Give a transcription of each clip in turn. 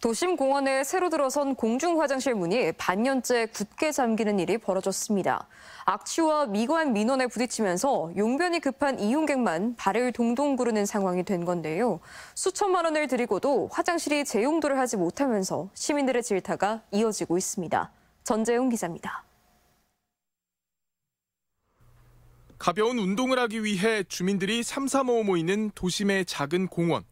도심 공원에 새로 들어선 공중 화장실 문이 반년째 굳게 잠기는 일이 벌어졌습니다. 악취와 미관 민원에 부딪히면서 용변이 급한 이용객만 발을 동동 구르는 상황이 된 건데요. 수천만 원을 들이고도 화장실이 재용도를 하지 못하면서 시민들의 질타가 이어지고 있습니다. 전재용 기자입니다. 가벼운 운동을 하기 위해 주민들이 삼삼오오 모이는 도심의 작은 공원.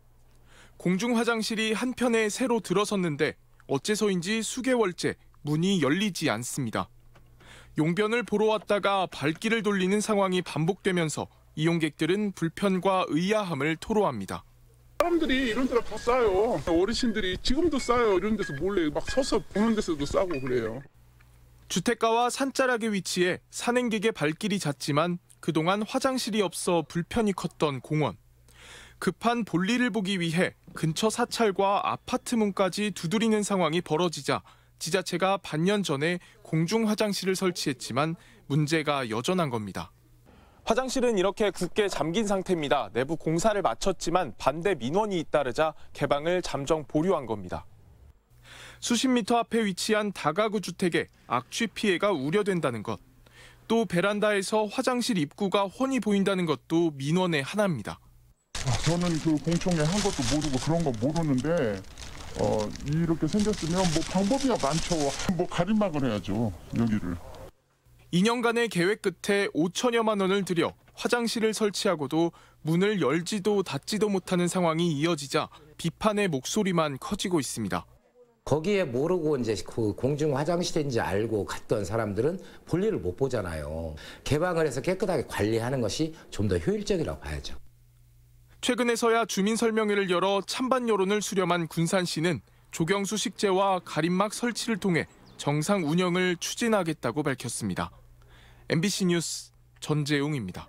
공중 화장실이 한편에 새로 들어섰는데 어째서인지 수개월째 문이 열리지 않습니다. 용변을 보러 왔다가 발길을 돌리는 상황이 반복되면서 이용객들은 불편과 의아함을 토로합니다. 사람들이 이런 데다다 싸요. 어르신들이 지금도 싸요. 이런 데서 몰래 막 서서 보는 데서도 싸고 그래요. 주택가와 산자락에 위치해 산행객의 발길이 잦지만 그동안 화장실이 없어 불편이 컸던 공원. 급한 볼일을 보기 위해 근처 사찰과 아파트 문까지 두드리는 상황이 벌어지자 지자체가 반년 전에 공중 화장실을 설치했지만 문제가 여전한 겁니다. 화장실은 이렇게 굳게 잠긴 상태입니다. 내부 공사를 마쳤지만 반대 민원이 잇따르자 개방을 잠정 보류한 겁니다. 수십 미터 앞에 위치한 다가구 주택에 악취 피해가 우려된다는 것. 또 베란다에서 화장실 입구가 훤히 보인다는 것도 민원의 하나입니다. 아, 저는 그 공청회 한 것도 모르고 그런 거 모르는데 어, 이렇게 생겼으면 뭐 방법이야 많죠. 뭐 가림막을 해야죠 여기를. 2년간의 계획 끝에 5천여만 원을 들여 화장실을 설치하고도 문을 열지도 닫지도 못하는 상황이 이어지자 비판의 목소리만 커지고 있습니다. 거기에 모르고 이제 그 공중 화장실인지 알고 갔던 사람들은 볼일을 못 보잖아요. 개방을 해서 깨끗하게 관리하는 것이 좀 더 효율적이라고 봐야죠. 최근에서야 주민설명회를 열어 찬반 여론을 수렴한 군산시는 조경수 식재와 가림막 설치를 통해 정상 운영을 추진하겠다고 밝혔습니다. MBC 뉴스 전재용입니다.